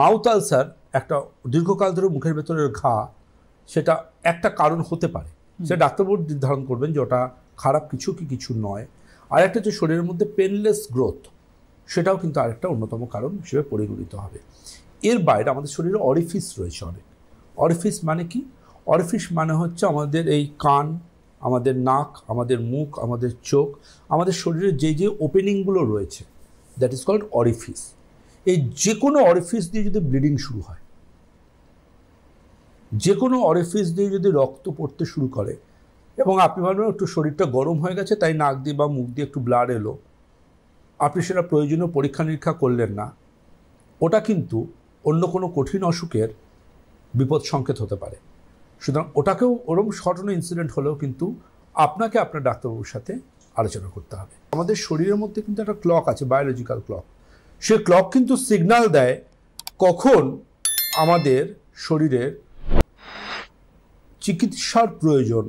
mouth ulcer একটা দীর্ঘকাল ধরে মুখের ভেতরের ঘা সেটা একটা কারণ হতে পারে সে ডাক্তারবাবু নির্ধারণ করবেন যে ওটা খারাপ কিছু কি কিছু নয় আর একটা হচ্ছে শরীরের মধ্যে পেনলেস গ্রোথ সেটাও কিন্তু আরেকটা অন্যতম কারণ হিসেবে পরিগণিত হবে এর বাইরে আমাদের শরীরে অরিফিস রয়েছে অনেক অরিফিস মানে কি অরিফিস মানে হচ্ছে আমাদের এই কান আমাদের নাক আমাদের মুখ আমাদের চোখ আমাদের শরীরের যে যে ওপেনিংগুলো রয়েছে দ্যাট ইজ কল্ড অরিফিস এই যে কোনো অরিফিস দিয়ে যদি ব্লিডিং শুরু হয় যে কোনো অরেফিস দিয়ে যদি রক্ত পড়তে শুরু করে এবং আপনি ভাববেন একটু শরীরটা গরম হয়ে গেছে তাই নাক দিয়ে বা মুখ দিয়ে একটু ব্লাড এলো আপনি সেটা প্রয়োজনীয় পরীক্ষা নিরীক্ষা করলেন না ওটা কিন্তু অন্য কোনো কঠিন অসুখের বিপদ সংকেত হতে পারে সুতরাং ওটাকেও ওরম ঘটনা ইনসিডেন্ট হলেও কিন্তু আপনাকে আপনার ডাক্তারবাবুর সাথে আলোচনা করতে হবে আমাদের শরীরের মধ্যে কিন্তু একটা ক্লক আছে বায়োলজিক্যাল ক্লক সে ক্লক কিন্তু সিগনাল দেয় কখন আমাদের শরীরের চিকিৎসার প্রয়োজন